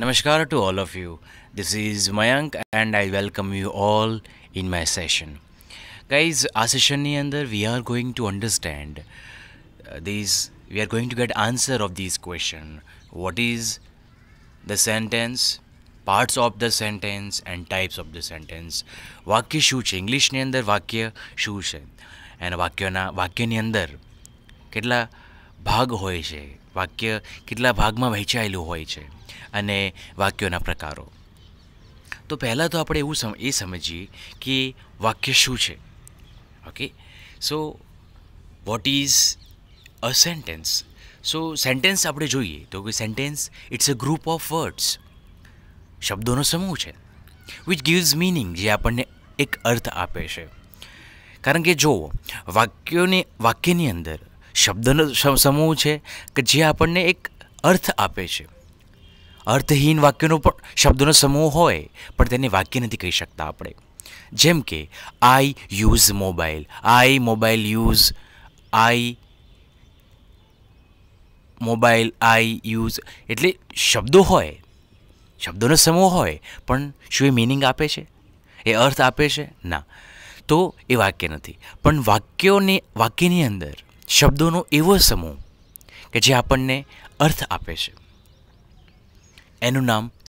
Namaskar to all of you. This is Mayank and I welcome you all in my session. Guys, આ સેશનની અંદર we are going to understand uh, these we are going to get answer of this question. What is the sentence? Parts of the sentence and types of the sentence વાક્ય શું છે ઇંગ્લિશની અંદર વાક્ય શું છે અને વાક્યોના વાક્યની અંદર કેટલા ભાગ હોય છે વાક્ય કેટલા ભાગમાં વહેંચાયેલું હોય છે અને વાક્યોના પ્રકારો તો પહેલાં તો આપણે એવું એ સમજીએ કે વાક્ય શું છે okay so what is a sentence so sentence આપણે જોઈએ તો કે sentence it's a group of words શબ્દોનો સમૂહ છે વિચ ગીવ્સ મિનિંગ જે આપણને એક અર્થ આપે છે કારણ કે જુઓ વાક્યોને વાક્યની અંદર શબ્દનો સમૂહ છે કે જે આપણને એક અર્થ આપે છે અર્થહીન વાક્યનો પણ શબ્દોનો સમૂહ હોય પણ તેને વાક્ય નથી કહી શકતા આપણે જેમ કે I use mobile I mobile use I mobile I use એટલે શબ્દો હોય શબ્દોનો સમૂહ હોય પણ શું એ મિનિંગ આપે છે એ અર્થ આપે છે ના તો એ વાક્ય નથી પણ વાક્યોને વાક્યની અંદર શબ્દોનો એવો સમૂહ કે જે આપણને અર્થ આપે છે એનું નામ